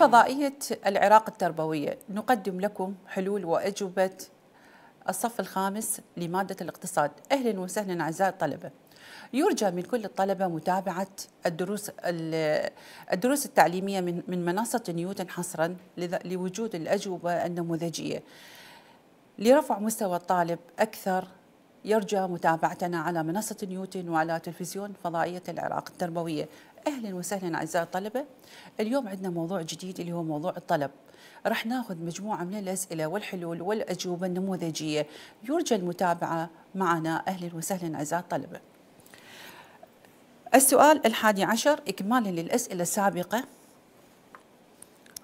فضائية العراق التربوية نقدم لكم حلول وأجوبة الصف الخامس لمادة الاقتصاد أهلا وسهلا أعزائي الطلبة يرجى من كل الطلبة متابعة الدروس الدروس التعليمية من من منصة نيوتن حصرا لوجود الأجوبة النموذجية لرفع مستوى الطالب أكثر يرجى متابعتنا على منصة نيوتن وعلى تلفزيون فضائية العراق التربوية اهلا وسهلا اعزائي الطلبه اليوم عندنا موضوع جديد اللي هو موضوع الطلب راح ناخذ مجموعه من الاسئله والحلول والاجوبه النموذجيه يرجى المتابعه معنا اهلا وسهلا اعزائي الطلبه السؤال الحادي عشر اكمالا للاسئله السابقه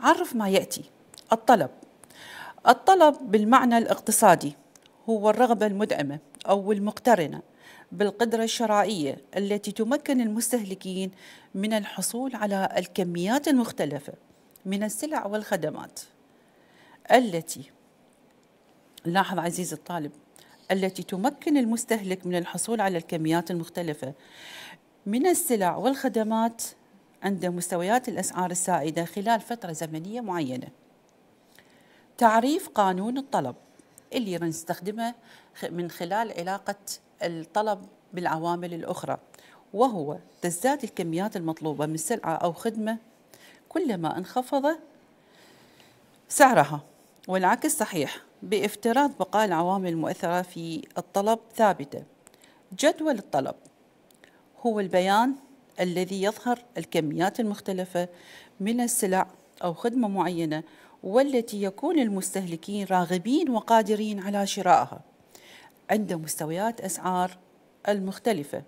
عرف ما ياتي الطلب الطلب بالمعنى الاقتصادي هو الرغبه المدعمه او المقترنه بالقدرة الشرائية التي تمكن المستهلكين من الحصول على الكميات المختلفة من السلع والخدمات التي لاحظ عزيزي الطالب التي تمكن المستهلك من الحصول على الكميات المختلفة من السلع والخدمات عند مستويات الأسعار السائدة خلال فترة زمنية معينة تعريف قانون الطلب اللي نستخدمه من خلال علاقة الطلب بالعوامل الأخرى وهو تزداد الكميات المطلوبة من سلعة أو خدمة كلما انخفض سعرها والعكس صحيح بافتراض بقاء العوامل المؤثرة في الطلب ثابتة جدول الطلب هو البيان الذي يظهر الكميات المختلفة من السلع أو خدمة معينة والتي يكون المستهلكين راغبين وقادرين على شرائها عند مستويات أسعار المختلفة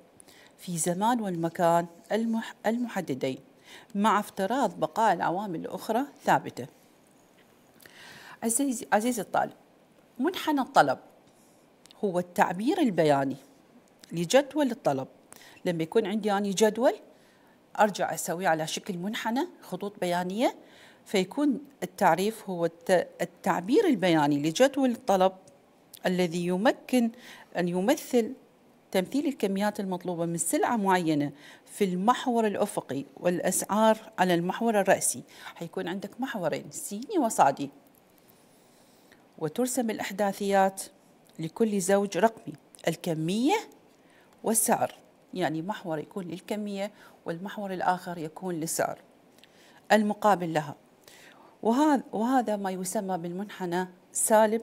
في زمان والمكان المح المحددين مع افتراض بقاء العوامل الأخرى ثابتة عزيزي عزيز الطالب منحنى الطلب هو التعبير البياني لجدول الطلب لما يكون عندي يعني جدول أرجع أسويه على شكل منحنى خطوط بيانية فيكون التعريف هو التعبير البياني لجدول الطلب الذي يمكن أن يمثل تمثيل الكميات المطلوبة من سلعة معينة في المحور الأفقي والأسعار على المحور الرأسي حيكون عندك محورين سيني وصادي وترسم الأحداثيات لكل زوج رقمي الكمية والسعر يعني محور يكون للكمية والمحور الآخر يكون للسعر المقابل لها وهذا ما يسمى بالمنحنى سالب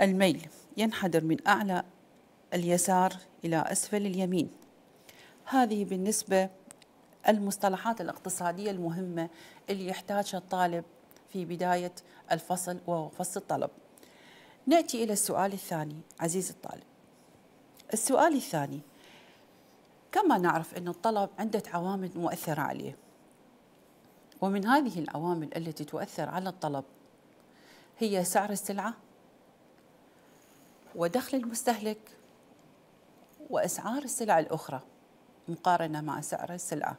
الميل ينحدر من أعلى اليسار إلى أسفل اليمين هذه بالنسبة المصطلحات الاقتصادية المهمة اللي يحتاجها الطالب في بداية الفصل وفصل الطلب نأتي إلى السؤال الثاني عزيزي الطالب السؤال الثاني كما نعرف أن الطلب عدة عوامل مؤثرة عليه ومن هذه العوامل التي تؤثر على الطلب هي سعر السلعة ودخل المستهلك وأسعار السلع الأخرى مقارنة مع سعر السلعة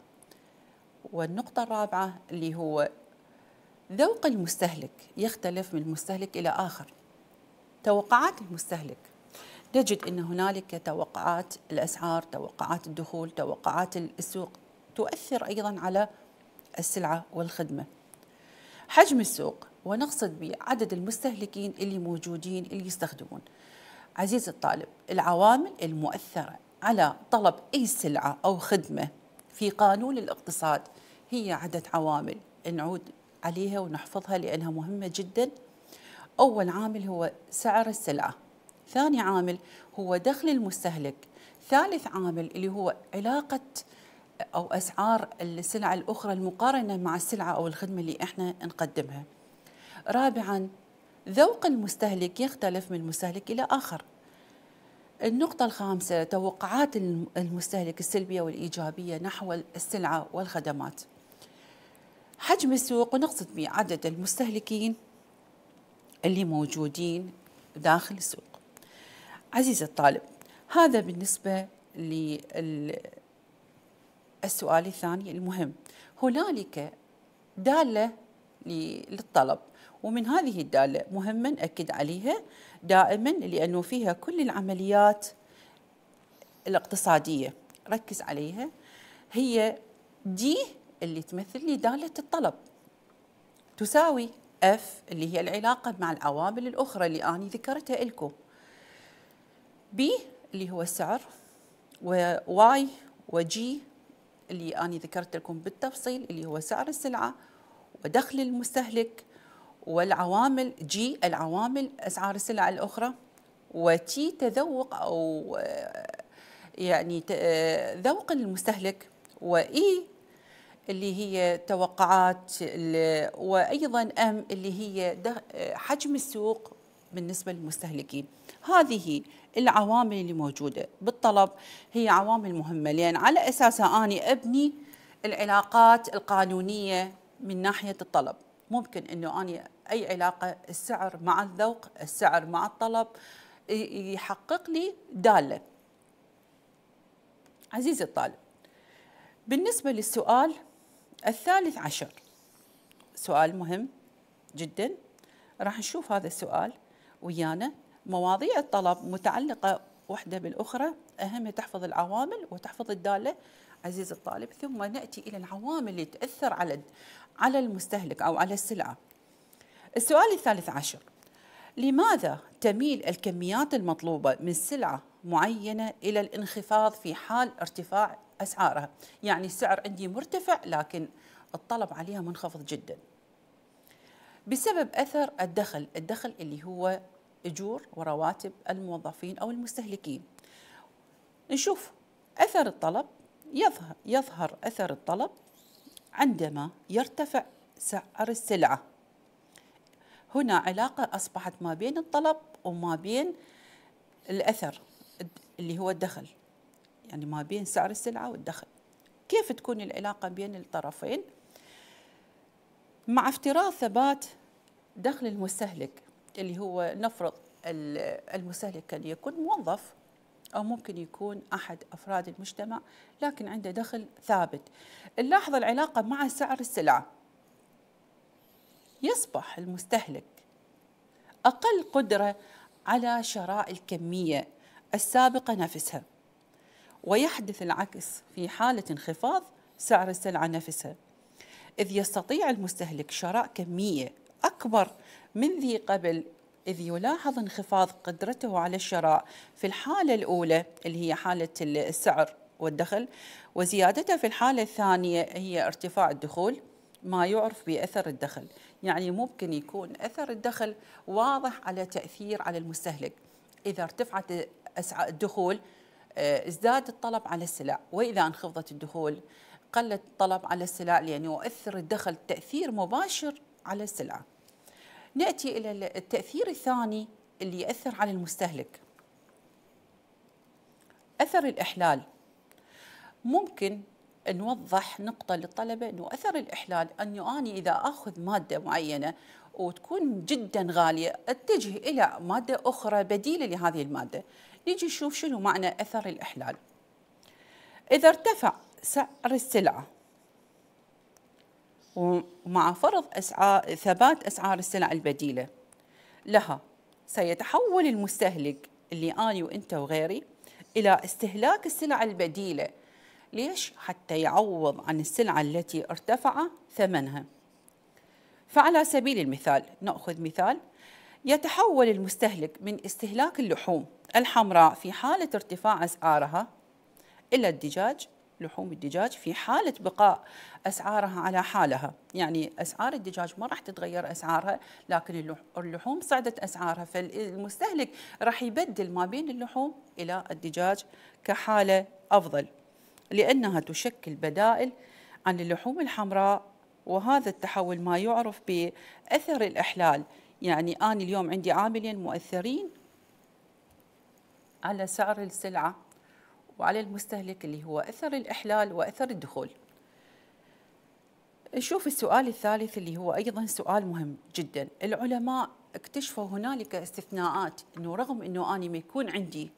والنقطة الرابعة اللي هو ذوق المستهلك يختلف من مستهلك إلى آخر توقعات المستهلك نجد أن هنالك توقعات الأسعار توقعات الدخول توقعات السوق تؤثر أيضا على السلعة والخدمة حجم السوق ونقصد بعدد المستهلكين اللي موجودين اللي يستخدمون عزيز الطالب العوامل المؤثرة على طلب أي سلعة أو خدمة في قانون الاقتصاد هي عدة عوامل نعود عليها ونحفظها لأنها مهمة جدا أول عامل هو سعر السلعة ثاني عامل هو دخل المستهلك ثالث عامل اللي هو علاقة أو أسعار السلع الأخرى المقارنة مع السلعة أو الخدمة اللي إحنا نقدمها رابعا ذوق المستهلك يختلف من مستهلك إلى آخر النقطة الخامسة توقعات المستهلك السلبية والإيجابية نحو السلعة والخدمات حجم السوق ونقصد به عدد المستهلكين اللي موجودين داخل السوق عزيزي الطالب هذا بالنسبة للسؤال الثاني المهم هنالك دالة للطلب ومن هذه الدالة مهمة نأكد عليها دائما لأنه فيها كل العمليات الاقتصادية ركز عليها هي دي اللي تمثل لي دالة الطلب تساوي اف اللي هي العلاقة مع العوامل الأخرى اللي أنا ذكرتها لكم بي اللي هو السعر وواي وجي اللي أنا ذكرت لكم بالتفصيل اللي هو سعر السلعة ودخل المستهلك والعوامل جي العوامل أسعار السلع الأخرى وتي تذوق أو آه، يعني آه، ذوق المستهلك وإي e، اللي هي توقعات وأيضا أم اللي هي آه، حجم السوق بالنسبة للمستهلكين هذه العوامل اللي موجودة بالطلب هي عوامل مهمة لأن على أساسها أنا أبني العلاقات القانونية من ناحية الطلب ممكن أنه أنا أي علاقة السعر مع الذوق السعر مع الطلب يحقق لي دالة عزيزي الطالب بالنسبة للسؤال الثالث عشر سؤال مهم جدا راح نشوف هذا السؤال ويانا مواضيع الطلب متعلقة واحدة بالأخرى أهمها تحفظ العوامل وتحفظ الدالة عزيز الطالب ثم ناتي الى العوامل اللي تاثر على على المستهلك او على السلعه. السؤال الثالث عشر لماذا تميل الكميات المطلوبه من سلعه معينه الى الانخفاض في حال ارتفاع اسعارها؟ يعني السعر عندي مرتفع لكن الطلب عليها منخفض جدا. بسبب اثر الدخل، الدخل اللي هو اجور ورواتب الموظفين او المستهلكين. نشوف اثر الطلب يظهر, يظهر أثر الطلب عندما يرتفع سعر السلعة هنا علاقة أصبحت ما بين الطلب وما بين الأثر اللي هو الدخل يعني ما بين سعر السلعة والدخل كيف تكون العلاقة بين الطرفين مع افتراض ثبات دخل المستهلك اللي هو نفرض المستهلك كان يكون موظف أو ممكن يكون أحد أفراد المجتمع لكن عنده دخل ثابت نلاحظ العلاقة مع سعر السلعة يصبح المستهلك أقل قدرة على شراء الكمية السابقة نفسها ويحدث العكس في حالة انخفاض سعر السلعة نفسها إذ يستطيع المستهلك شراء كمية أكبر من ذي قبل إذ يلاحظ انخفاض قدرته على الشراء في الحالة الأولى اللي هي حالة السعر والدخل وزيادته في الحالة الثانية هي ارتفاع الدخول ما يعرف بأثر الدخل يعني ممكن يكون أثر الدخل واضح على تأثير على المستهلك إذا ارتفعت الدخول آه، ازداد الطلب على السلع وإذا انخفضت الدخول قلت الطلب على السلع لأنه يؤثر الدخل تأثير مباشر على السلع ناتي الى التاثير الثاني اللي ياثر على المستهلك اثر الاحلال ممكن نوضح نقطه للطلبه انه اثر الاحلال ان اني اذا اخذ ماده معينه وتكون جدا غاليه اتجه الى ماده اخرى بديله لهذه الماده نيجي نشوف شنو معنى اثر الاحلال اذا ارتفع سعر السلعه ومع فرض أسعار ثبات أسعار السلع البديلة لها سيتحول المستهلك اللي أنا وأنت وغيري إلى استهلاك السلع البديلة ليش؟ حتى يعوض عن السلعة التي ارتفع ثمنها فعلى سبيل المثال نأخذ مثال يتحول المستهلك من استهلاك اللحوم الحمراء في حالة ارتفاع أسعارها إلى الدجاج لحوم الدجاج في حالة بقاء أسعارها على حالها يعني أسعار الدجاج ما راح تتغير أسعارها لكن اللحوم صعدت أسعارها فالمستهلك راح يبدل ما بين اللحوم إلى الدجاج كحالة أفضل لأنها تشكل بدائل عن اللحوم الحمراء وهذا التحول ما يعرف بأثر الإحلال يعني أنا اليوم عندي عاملين مؤثرين على سعر السلعة وعلى المستهلك اللي هو أثر الإحلال وأثر الدخول نشوف السؤال الثالث اللي هو أيضا سؤال مهم جدا العلماء اكتشفوا هنالك استثناءات أنه رغم أنه اني ما يكون عندي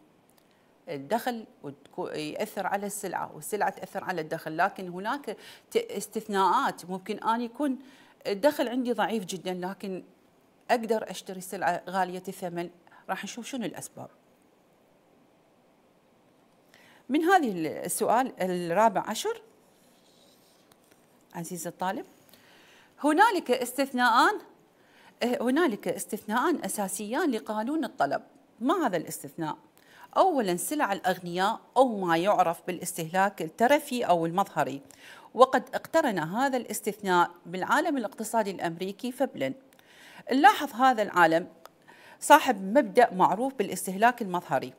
الدخل يأثر على السلعة والسلعة تأثر على الدخل لكن هناك استثناءات ممكن اني يكون الدخل عندي ضعيف جدا لكن أقدر أشتري سلعة غالية الثمن راح نشوف شنو الأسباب من هذه السؤال الرابع عشر عزيزي الطالب هنالك استثناءان إيه، هنالك استثناءان اساسيان لقانون الطلب ما هذا الاستثناء اولا سلع الاغنياء او ما يعرف بالاستهلاك الترفي او المظهري وقد اقترن هذا الاستثناء بالعالم الاقتصادي الامريكي فبلا نلاحظ هذا العالم صاحب مبدا معروف بالاستهلاك المظهري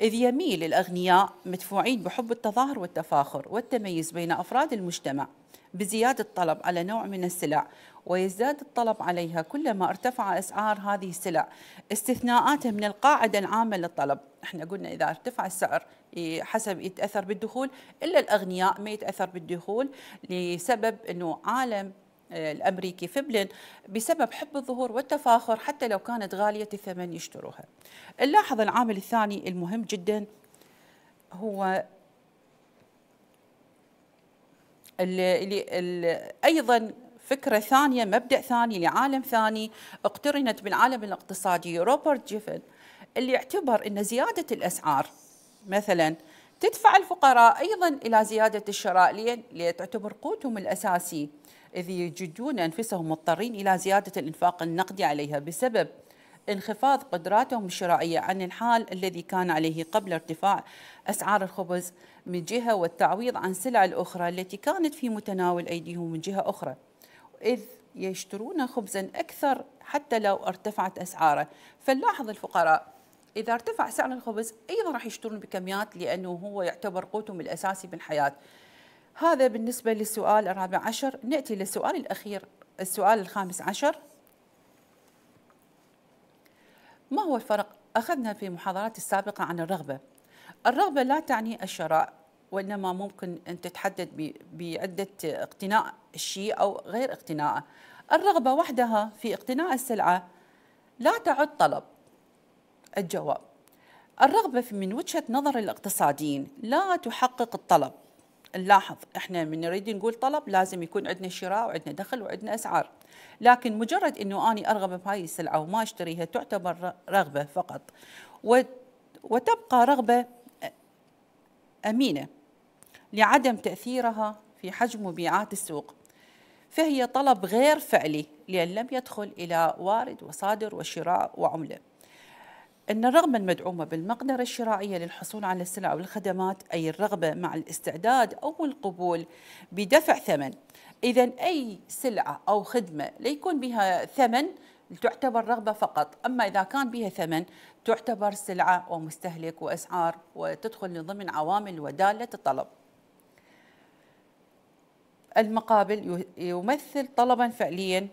إذ يميل الأغنياء مدفوعين بحب التظاهر والتفاخر والتميز بين أفراد المجتمع بزيادة الطلب على نوع من السلع ويزداد الطلب عليها كلما ارتفع أسعار هذه السلع استثناءاتها من القاعدة العامة للطلب احنا قلنا إذا ارتفع السعر حسب يتأثر بالدخول إلا الأغنياء ما يتأثر بالدخول لسبب أنه عالم الامريكي فبلن بسبب حب الظهور والتفاخر حتى لو كانت غاليه الثمن يشتروها. نلاحظ العامل الثاني المهم جدا هو ايضا فكرة ثانية مبدأ ثاني لعالم ثاني اقترنت بالعالم الاقتصادي روبرت جيفن اللي اعتبر أن زيادة الأسعار مثلا تدفع الفقراء أيضا إلى زيادة الشراء لتعتبر قوتهم الأساسي إذ يجدون أنفسهم مضطرين إلى زيادة الإنفاق النقدي عليها بسبب انخفاض قدراتهم الشرائية عن الحال الذي كان عليه قبل ارتفاع أسعار الخبز من جهة والتعويض عن سلع الأخرى التي كانت في متناول أيديهم من جهة أخرى إذ يشترون خبزا أكثر حتى لو ارتفعت أسعاره فنلاحظ الفقراء اذا ارتفع سعر الخبز ايضا راح يشترون بكميات لانه هو يعتبر قوتهم الاساسي بالحياه. هذا بالنسبه للسؤال الرابع عشر، ناتي للسؤال الاخير السؤال الخامس عشر. ما هو الفرق؟ اخذنا في محاضرات السابقه عن الرغبه. الرغبه لا تعني الشراء وانما ممكن ان تتحدد بعده اقتناء الشيء او غير اقتناءه. الرغبه وحدها في اقتناء السلعه لا تعد طلب الجواب الرغبة من وجهة نظر الاقتصاديين لا تحقق الطلب نلاحظ احنا من نريد نقول طلب لازم يكون عندنا شراء وعندنا دخل وعندنا اسعار لكن مجرد انه اني ارغب بهاي السلعه وما اشتريها تعتبر رغبه فقط وتبقى رغبه امينه لعدم تاثيرها في حجم مبيعات السوق فهي طلب غير فعلي لان لم يدخل الى وارد وصادر وشراء وعمله أن الرغبة المدعومة بالمقدرة الشرائية للحصول على السلع والخدمات أي الرغبة مع الاستعداد أو القبول بدفع ثمن إذا أي سلعة أو خدمة ليكون بها ثمن تعتبر رغبة فقط أما إذا كان بها ثمن تعتبر سلعة ومستهلك وأسعار وتدخل ضمن عوامل ودالة الطلب المقابل يمثل طلبا فعليا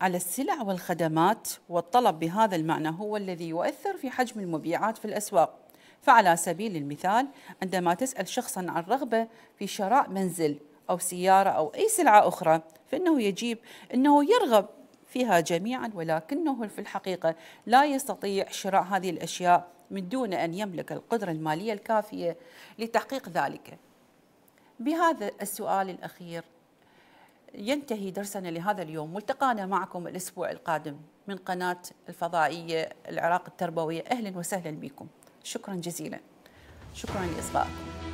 على السلع والخدمات والطلب بهذا المعنى هو الذي يؤثر في حجم المبيعات في الأسواق فعلى سبيل المثال عندما تسأل شخصا عن رغبة في شراء منزل أو سيارة أو أي سلعة أخرى فإنه يجيب أنه يرغب فيها جميعا ولكنه في الحقيقة لا يستطيع شراء هذه الأشياء من دون أن يملك القدرة المالية الكافية لتحقيق ذلك بهذا السؤال الأخير ينتهي درسنا لهذا اليوم ملتقانا معكم الأسبوع القادم من قناة الفضائية العراق التربوية أهلا وسهلا بكم شكرا جزيلا شكرا لإصغائكم